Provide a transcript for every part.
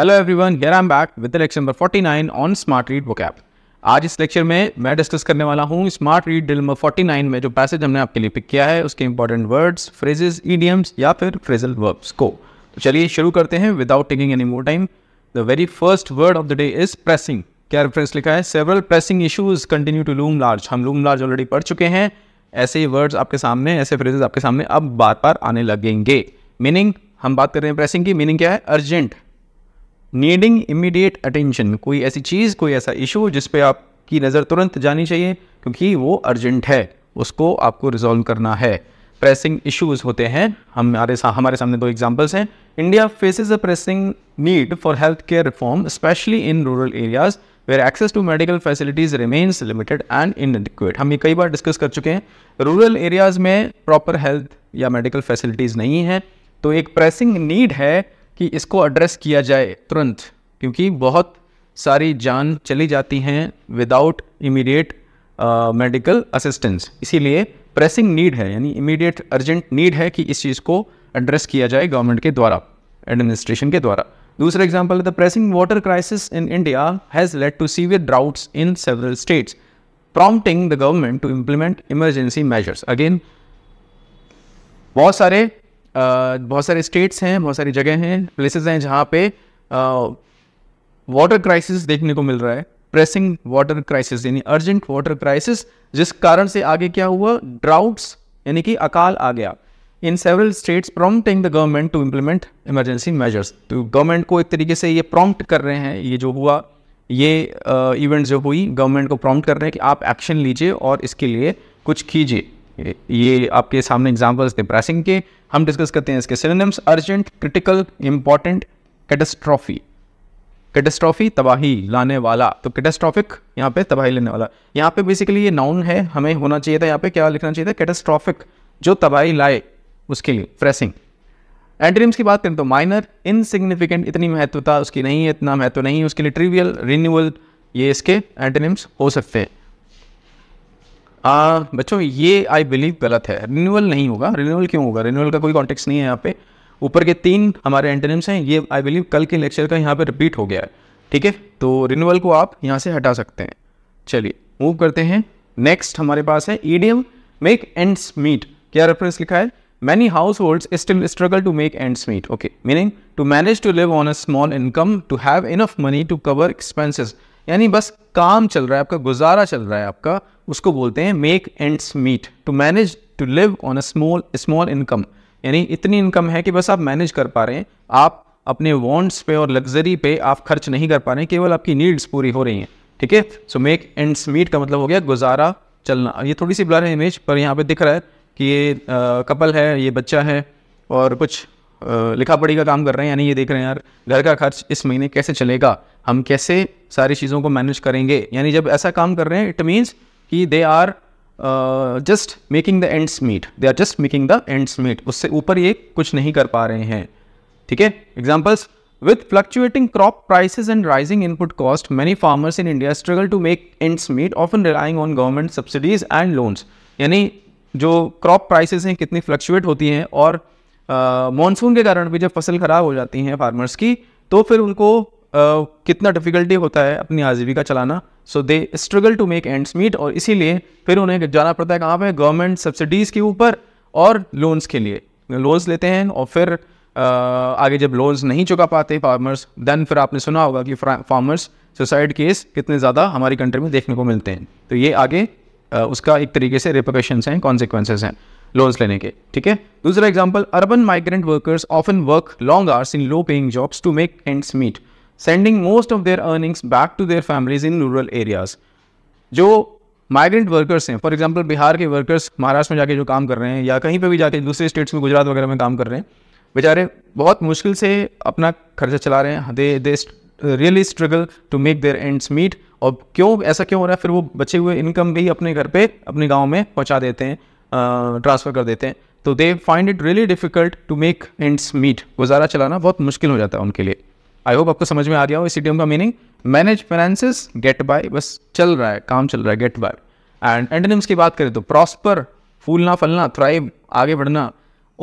Hello everyone here I am back with lecture number 49 on smart read vocab आज इस lecture में मैं discuss करने वाला हूँ स्मार्ट रीड डिल नंबर 49 में जो पैसेज हमने आपके लिए पिक किया है उसके इंपॉर्टेंट वर्ड्स फ्रेजेस ईडियम्स या फिर फ्रेजल वर्ब्स को तो चलिए शुरू करते हैं without taking any more time the very first word of the day is pressing क्या रेफरेंस लिखा है several pressing issues continue to loom large हम लूम लार्ज ऑलरेडी पढ़ चुके हैं ऐसे वर्ड्स आपके सामने ऐसे फ्रेजेस आपके सामने अब बार बार आने लगेंगे मीनिंग हम बात कर रहे हैं प्रेसिंग की मीनिंग क्या है अर्जेंट नीडिंग इमीडिएट अटेंशन कोई ऐसी चीज़ कोई ऐसा इशू जिस पर आपकी नज़र तुरंत जानी चाहिए क्योंकि वो अर्जेंट है उसको आपको रिजॉल्व करना है प्रेसिंग इश्यूज होते हैं हमारे सा, हमारे सामने दो एग्जांपल्स हैं India faces a pressing need for health care reform specially in rural areas where access to medical facilities remains limited and adequate हम ये कई बार डिस्कस कर चुके हैं रूरल एरियाज में प्रॉपर हेल्थ या मेडिकल फैसिलिटीज़ नहीं है तो एक प्रेसिंग नीड है कि इसको एड्रेस किया जाए तुरंत क्योंकि बहुत सारी जान चली जाती हैं विदाउट इमीडिएट मेडिकल असिस्टेंस इसीलिए प्रेसिंग नीड है यानी इमीडिएट अर्जेंट नीड है कि इस चीज़ को एड्रेस किया जाए गवर्नमेंट के द्वारा एडमिनिस्ट्रेशन के द्वारा दूसरा example the pressing water crisis in India has led to severe droughts in several states prompting the government to implement emergency measures again बहुत सारे बहुत सारे स्टेट्स हैं बहुत सारी जगह हैं प्लेसेस हैं जहाँ पे वाटर क्राइसिस देखने को मिल रहा है प्रेसिंग वाटर क्राइसिस यानी अर्जेंट वाटर क्राइसिस जिस कारण से आगे क्या हुआ ड्राउट्स यानी कि अकाल आ गया in several states prompting the government to implement emergency measures तो गवर्नमेंट को एक तरीके से ये प्रॉम्प्ट कर रहे हैं ये जो हुआ ये इवेंट uh, जो हुई गवर्नमेंट को प्रॉम्प्ट कर रहे हैं कि आप एक्शन लीजिए और इसके लिए कुछ कीजिए ये आपके सामने एग्जाम्पल्स थे प्रेसिंग के हम डिस्कस करते हैं इसके synonyms urgent critical important catastrophe catastrophe तबाही लाने वाला तो कैटेस्ट्रॉफिक यहाँ पे तबाही लेने वाला यहाँ पे बेसिकली ये नाउन है हमें होना चाहिए था यहाँ पे क्या लिखना चाहिए था कैटेस्ट्रॉफिक जो तबाही लाए उसके लिए फ्रेसिंग एंट्रीम्स की बात करें तो माइनर इनसिग्निफिकेंट इतनी महत्वता उसकी नहीं है इतना महत्व नहीं है उसके लिए ट्रिवियल रिन्यूअल ये इसके एंटनिम्स हो सकते हैं आ, बच्चों ये आई बिलीव गलत है रिन्यूअल नहीं होगा रिन्यूअल क्यों होगा रिन्यूअल का कोई कॉन्टेक्स नहीं है यहाँ पे ऊपर के तीन हमारे एंटेनिम्स हैं ये आई बिलीव कल के लेक्चर का यहाँ पे रिपीट हो गया है ठीक है तो रिन्यूअल को आप यहाँ से हटा सकते हैं चलिए मूव करते हैं नेक्स्ट हमारे पास है ईडीएम मेक एंड्स मीट क्या रेफरेंस लिखा है many household still struggle to make ends meet okay meaning to manage to live on a small income to have enough money to cover expenses यानी बस काम चल रहा है आपका गुजारा चल रहा है आपका उसको बोलते हैं make ends meet to manage to live on a small small income यानी इतनी इनकम है कि बस आप मैनेज कर पा रहे हैं आप अपने वॉन्ट्स पे और लग्जरी पे आप खर्च नहीं कर पा रहे हैं केवल आपकी नीड्स पूरी हो रही हैं ठीक है सो मेक एंड्स मीट का मतलब हो गया गुजारा चलना ये थोड़ी सी ब्लर है इमेज पर यहाँ पे दिख रहा है कि ये आ, कपल है ये बच्चा है और कुछ लिखा पढ़ी का काम कर रहे हैं यानी ये देख रहे हैं यार घर का खर्च इस महीने कैसे चलेगा हम कैसे सारी चीज़ों को मैनेज करेंगे यानी जब ऐसा काम कर रहे हैं इट मीन्स कि they are just making the ends meet they are just making the ends meet उससे ऊपर ये कुछ नहीं कर पा रहे हैं ठीक है examples with fluctuating crop prices and rising input cost many farmers in India struggle to make ends meet often relying on government subsidies and loans यानी जो क्रॉप प्राइसेज हैं कितनी फ्लक्चुएट होती हैं और मानसून uh, के कारण भी जब फसल ख़राब हो जाती हैं फार्मर्स की तो फिर उनको कितना डिफ़िकल्टी होता है अपनी आजीविका चलाना so they struggle to make ends meet और इसीलिए फिर उन्हें जाना पड़ता है कहाँ पे गवर्नमेंट सब्सिडीज़ के ऊपर और लोन्स के लिए लोन्स लेते हैं और फिर uh, आगे जब लोन्स नहीं चुका पाते फार्मर्स देन फिर आपने सुना होगा कि फार्मर्स सुसाइड केस कितने ज़्यादा हमारी कंट्री में देखने को मिलते हैं तो ये आगे uh, उसका एक तरीके से रिपोकेशन हैं कॉन्सिक्वेंसेज हैं लोन्स लेने के ठीक है दूसरा example urban migrant workers often work long hours in low paying jobs to make ends meet sending most of their earnings back to their families in rural areas जो माइग्रेंट वर्कर्स हैं for example Bihar के workers Maharashtra में जाके जो काम कर रहे हैं या कहीं पर भी जाके दूसरे स्टेट्स में गुजरात वगैरह में काम कर रहे हैं बेचारे बहुत मुश्किल से अपना खर्चा चला रहे हैं they they really struggle to make their ends meet और क्यों ऐसा क्यों हो रहा है फिर वो बचे हुए इनकम भी अपने घर पे अपने गांव में पहुंचा देते हैं ट्रांसफ़र कर देते हैं तो they find it really difficult to make ends meet गुजारा चलाना बहुत मुश्किल हो जाता है उनके लिए आई होप आपको समझ में आ रहा हो इस idiom का meaning manage finances get by बस चल रहा है काम चल रहा है गेट बाय एंड एंडनिम्स की बात करें तो प्रॉस्पर फूलना फलना थ्राइव आगे बढ़ना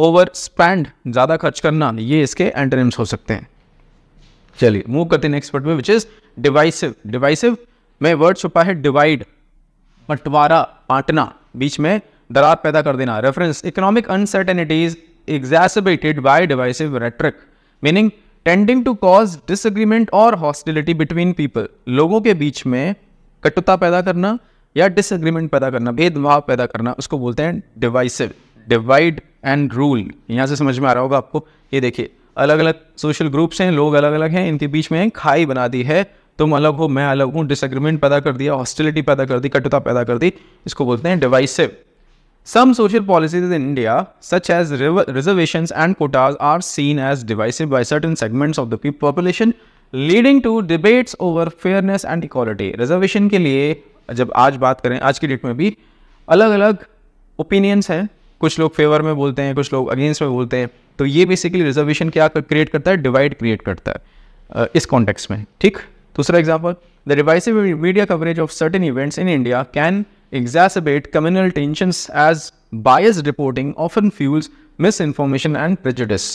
ओवर स्पैंड ज़्यादा खर्च करना ये इसके एंटनिम्स हो सकते हैं चलिए मूव करते हैं नेक्स्ट वर्ड में विच इज़ डिवाइसिव डिवाइसिव में वर्ड छुपा है डिवाइड बंटवारा बांटना बीच में दरार पैदा कर देना reference economic uncertainties exacerbated by divisive rhetoric meaning tending to cause disagreement और हॉस्टिलिटी बिटवीन पीपल लोगों के बीच में कटुता पैदा करना या डिसएग्रीमेंट पैदा करना भेदभाव पैदा करना उसको बोलते हैं डिवाइसिव डिवाइड एंड रूल यहाँ से समझ में आ रहा होगा आपको ये देखिए अलग अलग सोशल ग्रुप्स हैं लोग अलग अलग हैं इनके बीच में खाई बना दी है तुम अलग हो मैं अलग हूँ डिसएग्रीमेंट पैदा कर दिया हॉस्टिलिटी पैदा कर दी कटुता पैदा कर दी इसको बोलते हैं divisive Some social policies in India, such as reservations and quotas, are seen as divisive by certain segments of the population, leading to debates over fairness and equality. Reservation के लिए जब आज बात करें आज की डेट में भी अलग अलग ओपिनियंस हैं कुछ लोग फेवर में बोलते हैं कुछ लोग अगेंस्ट में बोलते हैं तो ये बेसिकली रिजर्वेशन क्या क्रिएट करता है डिवाइड क्रिएट करता है इस कॉन्टेक्स्ट में ठीक दूसरा example the divisive media coverage of certain events in India can exacerbate communal tensions as biased reporting often fuels misinformation and prejudice.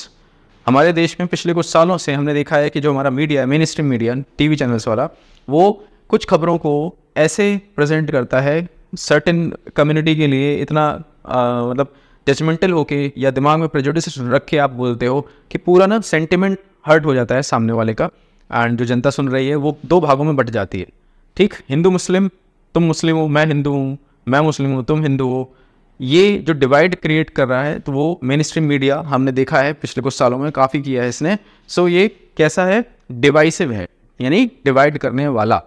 हमारे देश में पिछले कुछ सालों से हमने देखा है कि जो हमारा मीडिया है मेन स्ट्रीम मीडिया वी चैनल्स वाला वो कुछ खबरों को ऐसे प्रेजेंट करता है सर्टेन कम्युनिटी के लिए इतना मतलब जजमेंटल होके या दिमाग में प्रेजुडिस रख के आप बोलते हो कि पूरा ना सेंटिमेंट हर्ट हो जाता है सामने वाले का एंड जो जनता सुन रही है वो दो भागों में बट जाती है ठीक हिंदू मुस्लिम तुम मुस्लिम हो मैं हिंदू हूँ मैं मुस्लिम हूँ तुम हिंदू हो ये जो डिवाइड क्रिएट कर रहा है तो वो मेन स्ट्रीम मीडिया हमने देखा है पिछले कुछ सालों में काफ़ी किया है इसने सो ये कैसा है डिवाइसिव है यानी डिवाइड करने वाला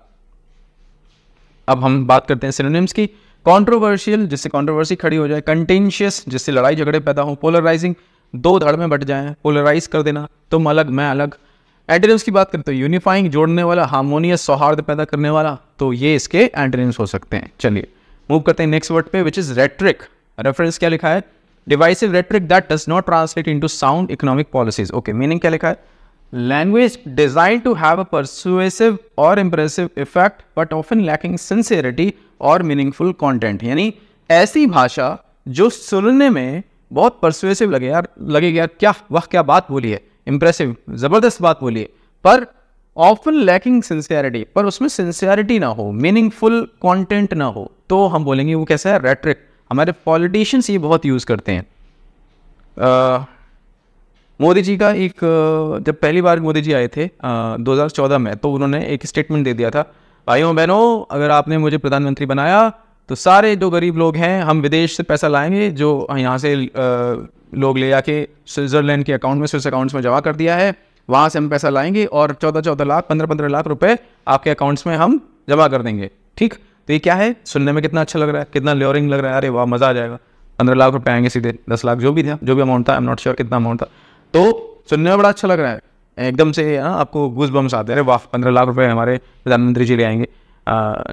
अब हम बात करते हैं सिनोनिम्स की कंट्रोवर्शियल जिससे कंट्रोवर्सी खड़ी हो जाए कंटेंशियस जिससे लड़ाई झगड़े पैदा हो पोलराइजिंग दो धड़ में बट जाएं पोलराइज कर देना तुम अलग मैं अलग एंटेनिम्स की बात करते हैं यूनिफाइंग जोड़ने वाला हार्मोनियस सौहार्द पैदा करने वाला तो ये इसके एंटेनिम्स हो सकते हैं चलिए मूव करते हैं नेक्स्ट वर्ड पे विच इज रेट्रिक रेफरेंस क्या लिखा है divisive rhetoric that does not translate in sound economic policies okay meaning क्या लिखा है language designed to have a persuasive और impressive effect but often lacking sincerity और मीनिंगफुल कॉन्टेंट यानी ऐसी भाषा जो सुनने में बहुत परसुएसिव लगे यार लगेगा यार क्या वह क्या बात बोली है इम्प्रेसिव ज़बरदस्त बात बोलिए पर ऑफन लैकिंग सिंसियरिटी पर उसमें सिंसियरिटी ना हो मीनिंगफुल कॉन्टेंट ना हो तो हम बोलेंगे वो कैसा है रेट्रिक हमारे पॉलिटिशियंस ये बहुत यूज़ करते हैं मोदी जी का एक जब पहली बार मोदी जी आए थे आ, 2014 में तो उन्होंने एक स्टेटमेंट दे दिया था भाइयों बहनों अगर आपने मुझे प्रधानमंत्री बनाया तो सारे जो गरीब लोग हैं हम विदेश से पैसा लाएंगे जो यहाँ से लोग ले जाके स्विट्ज़रलैंड के अकाउंट में स्विस अकाउंट्स में जमा कर दिया है वहाँ से हम पैसा लाएंगे और चौदह चौदह लाख पंद्रह पंद्रह लाख रुपए आपके अकाउंट्स में हम जमा कर देंगे ठीक तो ये क्या है सुनने में कितना अच्छा लग रहा है कितना ल्योरिंग लग रहा है अरे वाह मज़ा आ जाएगा पंद्रह लाख रुपये आएंगे सीधे दस लाख जो भी था जो भी अमाउंट था आई एम नॉट श्योर कितना अमाउंट था तो सुनने में बड़ा अच्छा लग रहा है एकदम से ना हाँ, आपको घूस बम्स आते हैं अरे वाह पंद्रह लाख रुपये हमारे प्रधानमंत्री जी ले आएंगे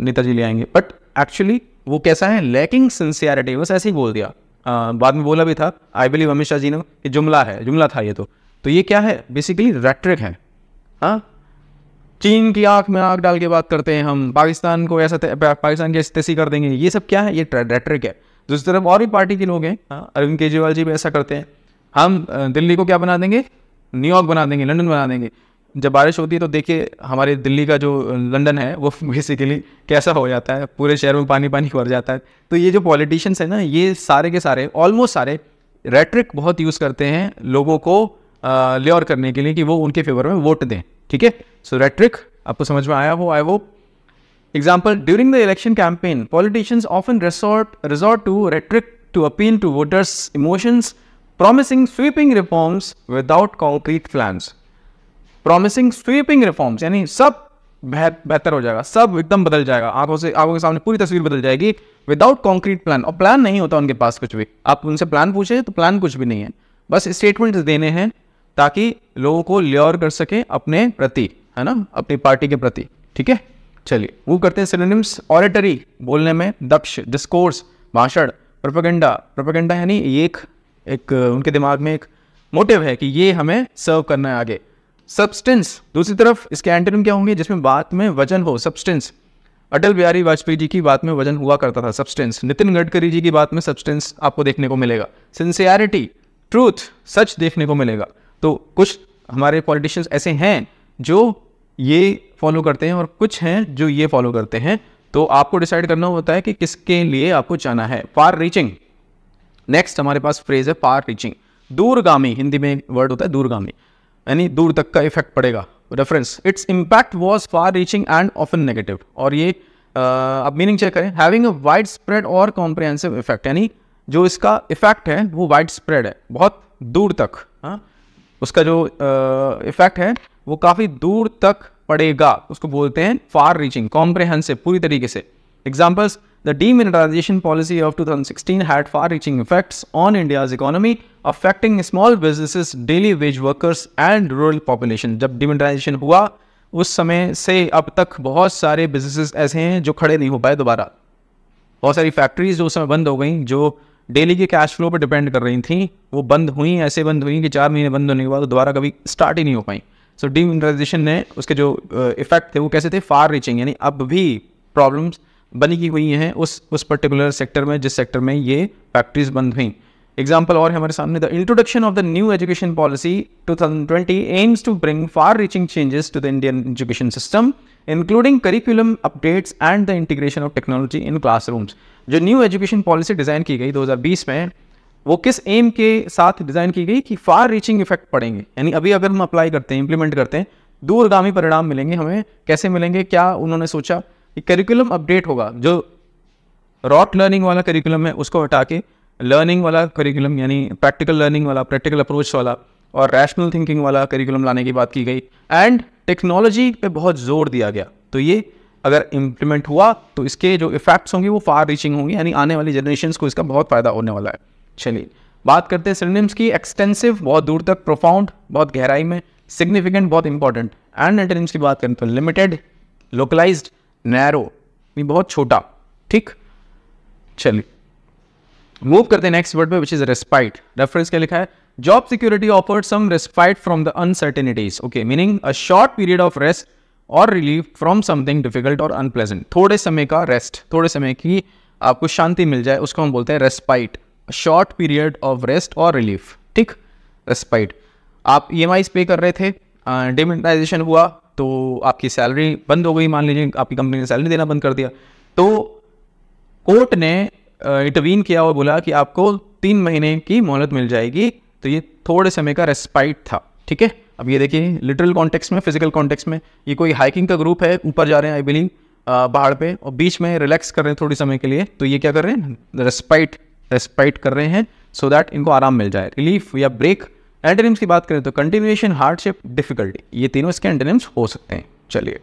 नेताजी ले आएंगे बट एक्चुअली वो कैसा है लैकिंग सिंसियरिटी बस ऐसे ही बोल दिया बाद में बोला भी था आई बिलीव अमित शाह जी ने ये जुमला है जुमला था ये तो तो ये क्या है बेसिकली रेट्रिक है हाँ चीन की आंख में आंख डाल के बात करते हैं हम पाकिस्तान को ऐसा पाकिस्तान की ऐसी कर देंगे ये सब क्या है ये रेट्रिक है दूसरी तरफ और भी पार्टी के लोग हैं अरविंद केजरीवाल जी भी ऐसा करते हैं हम दिल्ली को क्या बना देंगे न्यूयॉर्क बना देंगे लंदन बना देंगे जब बारिश होती है तो देखिए हमारे दिल्ली का जो लंदन है वो बेसिकली कैसा हो जाता है पूरे शहर में पानी पानी भर जाता है तो ये जो पॉलिटिशियंस हैं ना ये सारे के सारे ऑलमोस्ट सारे रेट्रिक बहुत यूज़ करते हैं लोगों को ल्योर करने के लिए कि वो उनके फेवर में वोट दें ठीक है सो रेट्रिक आपको समझ में आया वो आई वो example during the election campaign politicians often resort resort to rhetoric to appeal to voters emotions promising sweeping reforms without concrete plans. Promising sweeping reforms यानी सब बेहतर हो जाएगा सब एकदम बदल जाएगा आंखों से आंखों के सामने पूरी तस्वीर बदल जाएगी विदाउट कॉन्क्रीट प्लान और प्लान नहीं होता उनके पास कुछ भी आप उनसे प्लान पूछे तो प्लान कुछ भी नहीं है बस स्टेटमेंट देने हैं ताकि लोगों को ल्योर कर सके अपने प्रति है ना अपनी पार्टी के प्रति ठीक है चलिए वो करते हैं सिनोनिम्स ऑरेटरी बोलने में दक्ष डिस्कोर्स भाषण प्रोपेगेंडा प्रोपेगेंडा यानी एक एक उनके दिमाग में एक मोटिव है कि ये हमें सर्व करना है आगे सब्सटेंस दूसरी तरफ इसके एंटोनिम क्या होंगे जिसमें बात में वजन हो सब्सटेंस अटल बिहारी वाजपेयी जी की बात में वजन हुआ करता था सब्सटेंस नितिन गडकरी जी की बात में सब्सटेंस आपको देखने को मिलेगा सिंसियरिटी ट्रूथ सच देखने को मिलेगा तो कुछ हमारे पॉलिटिशियंस ऐसे हैं जो ये फॉलो करते हैं और कुछ हैं जो ये फॉलो करते हैं तो आपको डिसाइड करना होता है कि किसके लिए आपको जाना है फार रीचिंग नेक्स्ट हमारे पास फ्रेज है फार रीचिंग दूरगामी हिंदी में वर्ड होता है दूरगामी यानी दूर तक का इफेक्ट पड़ेगा reference its impact was far reaching and often negative और ये अब मीनिंग चेक करें हैविंग अ वाइड स्प्रेड और कॉम्प्रिहेंसिव इफेक्ट यानी जो इसका इफेक्ट है वो वाइड स्प्रेड है बहुत दूर तक हाँ उसका जो इफेक्ट है वो काफ़ी दूर तक पड़ेगा उसको बोलते हैं फार रीचिंग कॉम्प्रिहेंसिव पूरी तरीके से examples the demonetisation policy of sixteen had far reaching effects on India's economy affecting small businesses daily wage workers and rural population जब डिमोनिटाइजेशन हुआ उस समय से अब तक बहुत सारे बिजनेसेस ऐसे हैं जो खड़े नहीं हो पाए दोबारा बहुत सारी फैक्ट्रीज जो उस समय बंद हो गई जो डेली के कैश फ्लो पर डिपेंड कर रही थी वो बंद हुई ऐसे बंद हुई कि चार महीने बंद होने के बाद दोबारा कभी स्टार्ट ही नहीं हो पाई सो डिमोनिटाइजेशन ने उसके जो इफेक्ट थे वो कैसे थे फार रीचिंग यानी अब भी प्रॉब्लम्स बनी की हुई हैं उस उस पर्टिकुलर सेक्टर में जिस सेक्टर में ये फैक्ट्रीज बंद हुई एग्जाम्पल और हमारे सामने the introduction of the new education policy 2020 aims to bring far reaching changes to the Indian education system including curriculum updates and the integration of technology in classrooms जो new education policy design की गई 2020 में वो किस M के साथ design की गई कि फार रीचिंग इफेक्ट पड़ेंगे यानी अभी अगर हम अप्लाई करते हैं इंप्लीमेंट करते हैं दूरगामी परिणाम मिलेंगे हमें कैसे मिलेंगे क्या उन्होंने सोचा कि करिकुलम अपडेट होगा जो रॉट लर्निंग वाला करिकुलम है उसको हटा के लर्निंग वाला करिकुलम यानी प्रैक्टिकल लर्निंग वाला प्रैक्टिकल अप्रोच वाला और रैशनल थिंकिंग वाला करिकुलम लाने की बात की गई एंड टेक्नोलॉजी पे बहुत जोर दिया गया तो ये अगर इम्प्लीमेंट हुआ तो इसके जो इफेक्ट्स होंगे वो फार रीचिंग होंगे यानी आने वाली जनरेशन को इसका बहुत फ़ायदा होने वाला है चलिए बात करते हैं सिनेम्स की एक्सटेंसिव बहुत दूर तक प्रोफाउंड बहुत गहराई में सिग्निफिकेंट बहुत इंपॉर्टेंट एंड एंटेनिम्स की बात करें तो लिमिटेड लोकलाइज्ड नैरो बहुत छोटा ठीक चलिए मूव करते हैं नेक्स्ट वर्ड पे विच इज रेस्पाइट रेफरेंस क्या लिखा है job security offer some respite from the uncertainties okay meaning a short period of rest और रिलीफ फ्रॉम समथिंग डिफिकल्ट और अनप्लेजेंट थोड़े समय का रेस्ट थोड़े समय की आपको शांति मिल जाए उसको हम बोलते हैं respite short period of rest और रिलीफ ठीक रेस्पाइट आप ई एम पे कर रहे थे uh, हुआ तो आपकी सैलरी बंद हो गई मान लीजिए आपकी कंपनी ने सैलरी देना बंद कर दिया तो कोर्ट ने इंटरवीन किया और बोला कि आपको तीन महीने की मोहलत मिल जाएगी तो ये थोड़े समय का रेस्पाइट था ठीक है अब ये देखिए लिटरल कॉन्टेक्स में फिजिकल कॉन्टेक्स में ये कोई हाइकिंग का ग्रुप है ऊपर जा रहे हैं आई बिलीव पहाड़ पे और बीच में रिलैक्स कर रहे हैं थोड़ी समय के लिए तो ये क्या कर रहे हैं रेस्पाइट रेस्पाइट कर रहे हैं सो दैट इनको आराम मिल जाए रिलीफ या ब्रेक एंटेनिम्स की बात करें तो कंटिन्यूएशन हार्डशिप डिफिकल्टी ये तीनों इसके एंटेनिम्स हो सकते हैं चलिए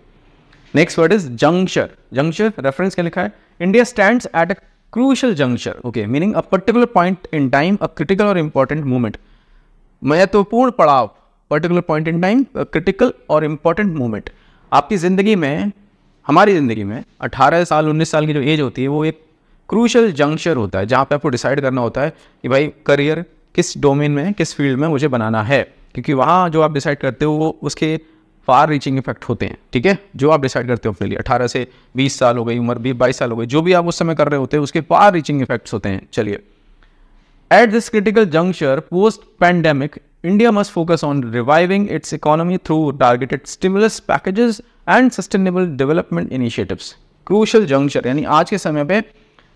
next word is juncture juncture reference क्या लिखा है India stand at a crucial junction okay meaning a particular point in time a critical और इंपॉर्टेंट मूवमेंट महत्वपूर्ण पड़ाव particular point in time critical और इम्पॉर्टेंट मूवमेंट आपकी ज़िंदगी में हमारी ज़िंदगी में 18 साल 19 साल की जो एज होती है वो एक क्रूशल जंक्शर होता है जहाँ पे आपको डिसाइड करना होता है कि भाई करियर किस डोमेन में किस फील्ड में मुझे बनाना है क्योंकि वहाँ जो आप डिसाइड करते हो वो उसके फार रीचिंग इफेक्ट होते हैं ठीक है जो आप डिसाइड करते हो अपने लिए 18 से बीस साल हो गई उम्र भी बाईस साल हो गई जो भी आप उस समय कर रहे होते हैं उसके फार रीचिंग इफेक्ट्स होते हैं चलिए at this critical juncture post pandemic India must focus on reviving its economy through targeted stimulus packages and sustainable development initiative crucial juncture यानी आज के समय पे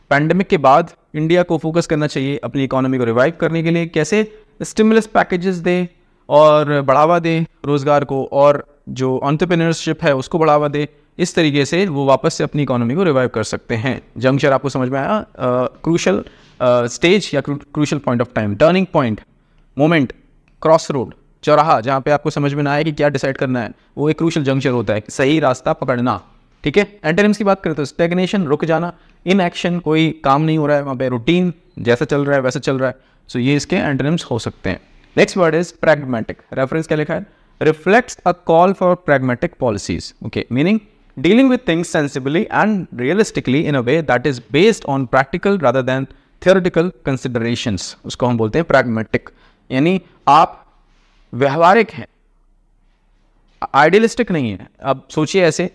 पैंडमिक के बाद इंडिया को फोकस करना चाहिए अपनी इकोनॉमी को रिवाइव करने के लिए कैसे स्टिमुलस पैकेजेस दें और बढ़ावा दें रोज़गार को और जो ऑन्टरप्रेनरशिप है उसको बढ़ावा दे इस तरीके से वो वापस से अपनी इकोनॉमी को रिवाइव कर सकते हैं जंक्चर आपको समझ में आया क्रूशल स्टेज या crucial point of time turning point moment cross road चौराहा जहाँ पे आपको समझ में ना आए कि क्या डिसाइड करना है वो एक क्रूशल जंक्चर होता है सही रास्ता पकड़ना ठीक है एंटेनिम्स की बात करें तो स्टेगनेशन रुक जाना इन एक्शन कोई काम नहीं हो रहा है वहाँ पे रूटीन जैसा चल रहा है वैसा चल रहा है सो so, ये इसके एंटेनिम्स हो सकते हैं next word is pragmatic reference क्या लिखा है reflects a call for pragmatic policies. Okay, meaning dealing with things sensibly and realistically in a way that is based on practical rather than theoretical considerations. उसको हम बोलते हैं pragmatic. यानी आप व्यवहारिक हैं idealistic नहीं है अब सोचिए ऐसे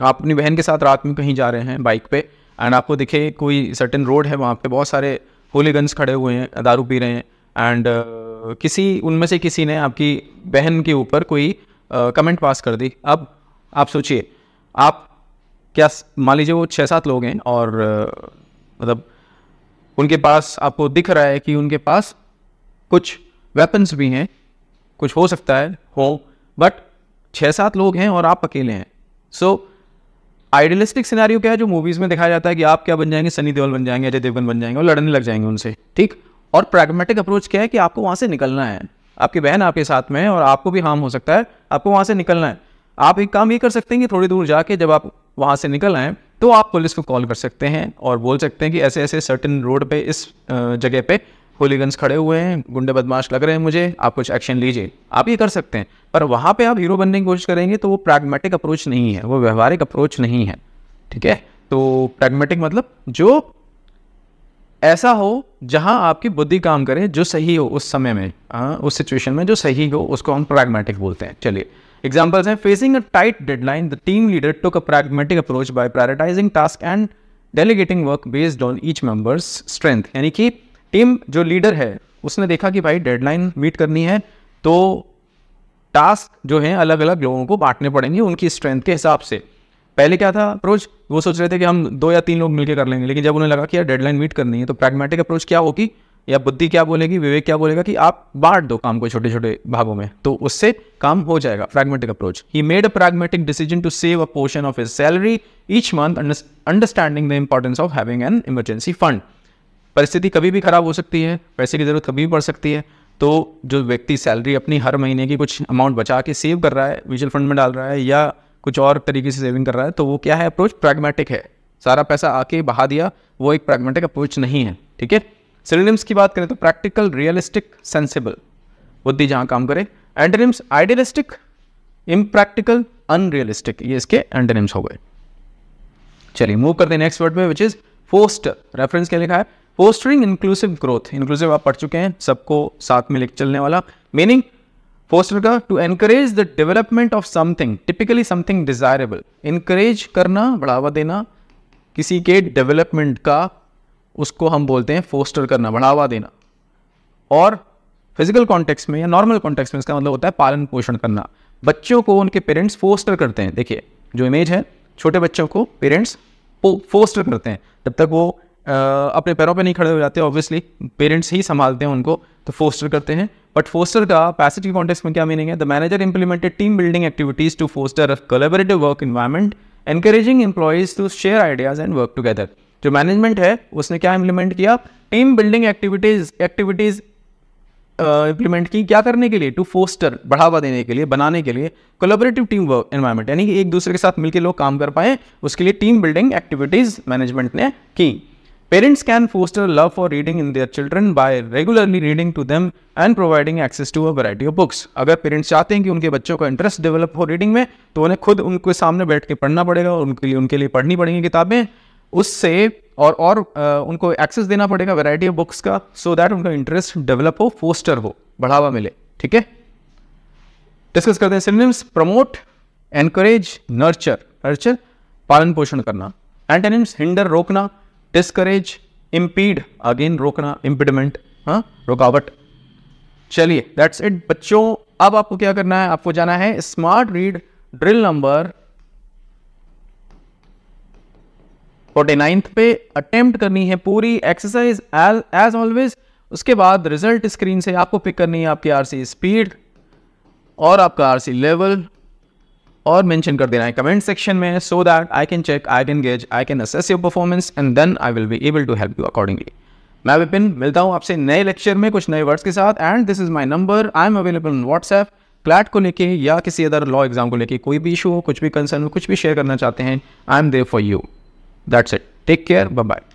आप अपनी बहन के साथ रात में कहीं जा रहे हैं बाइक पे एंड आपको दिखे कोई सर्टेन रोड है वहाँ पे बहुत सारे होली गन्स खड़े हुए हैं दारू पी रहे हैं एंड uh, किसी उनमें से किसी ने आपकी बहन के ऊपर कोई कमेंट पास कर दी अब आप सोचिए आप क्या मान लीजिए वो छः सात लोग हैं और मतलब उनके पास आपको दिख रहा है कि उनके पास कुछ वेपन्स भी हैं कुछ हो सकता है हो बट छः सात लोग हैं और आप अकेले हैं सो आइडियलिस्टिक सिनेरियो क्या है जो मूवीज़ में दिखाया जाता है कि आप क्या बन जाएंगे सनी देओल बन जाएंगे अजय देवगन बन जाएंगे और लड़ने लग जाएंगे उनसे ठीक और प्रैग्मेटिक अप्रोच क्या है कि आपको वहाँ से निकलना है आपकी बहन आपके साथ में है और आपको भी हार्म हो सकता है आपको वहाँ से निकलना है आप एक काम ये कर सकते हैं कि थोड़ी दूर जाके जब आप वहाँ से निकल आएँ तो आप पुलिस को कॉल कर सकते हैं और बोल सकते हैं कि ऐसे ऐसे सर्टन रोड पे इस जगह पे होलीगंस खड़े हुए हैं गुंडे बदमाश लग रहे हैं मुझे आप कुछ एक्शन लीजिए आप ये कर सकते हैं पर वहाँ पे आप हीरो बनने की कोशिश करेंगे तो वो प्रैग्मेटिक अप्रोच नहीं है वो व्यवहारिक अप्रोच नहीं है ठीक है तो प्रैग्मेटिक मतलब जो ऐसा हो जहां आपकी बुद्धि काम करे जो सही हो उस समय में आ, उस सिचुएशन में जो सही हो उसको हम प्रैग्मेटिक बोलते हैं चलिए एग्जाम्पल्स हैं facing a tight deadline the team leader took a pragmatic approach by prioritising task and delegating work based on each members strength यानी कि टीम जो लीडर है उसने देखा कि भाई डेडलाइन मीट करनी है तो टास्क जो है अलग अलग लोगों को बांटने पड़ेंगे उनकी स्ट्रेंथ के हिसाब से पहले क्या था अप्रोच वो सोच रहे थे कि हम दो या तीन लोग मिलकर कर लेंगे लेकिन जब उन्हें लगा कि यार डेडलाइन मीट करनी है तो प्रैग्मेटिक अप्रोच क्या होगी या बुद्धि क्या बोलेगी विवेक क्या बोलेगा कि आप बांट दो काम को छोटे छोटे भागों में तो उससे काम हो जाएगा pragmatic approach he made a pragmatic decision to save a portion of his salary each month understanding the importance of having an emergency fund परिस्थिति कभी भी खराब हो सकती है पैसे की जरूरत कभी भी पड़ सकती है तो जो व्यक्ति सैलरी अपनी हर महीने की कुछ अमाउंट बचा के सेव कर रहा है म्यूचुअल फंड में डाल रहा है या कुछ और तरीके से सेविंग कर रहा है तो वो क्या है अप्रोच प्रैग्मेटिक है सारा पैसा आके बहा दिया वो एक प्रैग्मेटिक अप्रोच नहीं है ठीक है सिनेम्स की बात करें तो प्रैक्टिकल रियलिस्टिक सेंसिबल बुद्धि जहाँ काम करे एंडनिम्स आइडियलिस्टिक इम्प्रैक्टिकल अनरियलिस्टिक ये इसके एंडनिम्स हो गए चलिए मूव करते हैं नेक्स्ट वर्ड में विच इज़ फोस्टर रेफरेंस क्या लिखा है फोस्टरिंग इंक्लूसिव ग्रोथ इंक्लूसिव आप पढ़ चुके हैं सबको साथ में लिख चलने वाला मीनिंग पोस्ट का to encourage the development of something typically something desirable encourage करना बढ़ावा देना किसी के डेवलपमेंट का उसको हम बोलते हैं फोस्टर करना बढ़ावा देना और फिजिकल कॉन्टेक्स्ट में या नॉर्मल कॉन्टेक्स्ट में इसका मतलब होता है पालन पोषण करना बच्चों को उनके पेरेंट्स फोस्टर करते हैं देखिए जो इमेज है छोटे बच्चों को पेरेंट्स फोस्टर करते हैं जब तक वो अपने पैरों पे नहीं खड़े हो जाते ऑब्वियसली पेरेंट्स ही संभालते हैं उनको तो फोस्टर करते हैं बट फोस्टर का पैसेज के कॉन्टेक्स में क्या मीनिंग है the manager implemented team building activities to foster a collaborative work environment encouraging employees to share ideas and work together जो मैनेजमेंट है उसने क्या इंप्लीमेंट किया team building activities activities implement की क्या करने के लिए टू फोस्टर बढ़ावा देने के लिए बनाने के लिए कोलोबरेटिव टीम वर्क एनवायरमेंट यानी कि एक दूसरे के साथ मिलकर लोग काम कर पाए उसके लिए टीम बिल्डिंग एक्टिविटीज़ मैनेजमेंट ने की Parents can foster a love for reading in their children by regularly reading to them and providing access to a variety of books. अगर पेरेंट्स चाहते हैं कि उनके बच्चों का इंटरेस्ट डेवलप हो रीडिंग में तो उन्हें खुद उनके सामने बैठ के पढ़ना पड़ेगा और उनके लिए उनके लिए पढ़नी पड़ेंगी किताबें उससे और और उनको एक्सेस देना पड़ेगा वैरायटी ऑफ बुक्स का सो so दैट उनका इंटरेस्ट डेवलप हो फोस्टर हो बढ़ावा मिले ठीक है डिस्कस करते हैं synonyms promote encourage nurture nurture पालन पोषण करना एंटेनिम्स हिंडर रोकना डिस्करेज इम्पीड अगेन रोकना इम्पिडमेंट हाँ रुकावट चलिए दैट्स इट बच्चों अब आपको क्या करना है आपको जाना है smart read drill number forty ninth पे अटेम्प्ट करनी है पूरी एक्सरसाइज एल एज ऑलवेज उसके बाद रिजल्ट स्क्रीन से आपको पिक करनी है आपकी आरसी स्पीड और आपका आरसी लेवल और मेंशन कर देना है कमेंट सेक्शन में so that I can check I can gauge I can assess your performance and then I will be able to help you accordingly मैं विपिन मिलता हूँ आपसे नए लेक्चर में कुछ नए वर्ड्स के साथ and this is my number I am available on WhatsApp क्लैट को लेके या किसी अदर लॉ एग्जाम को लेके कोई भी इशू हो कुछ भी कंसर्न हो कुछ भी शेयर करना चाहते हैं I am there for you that's it take care bye bye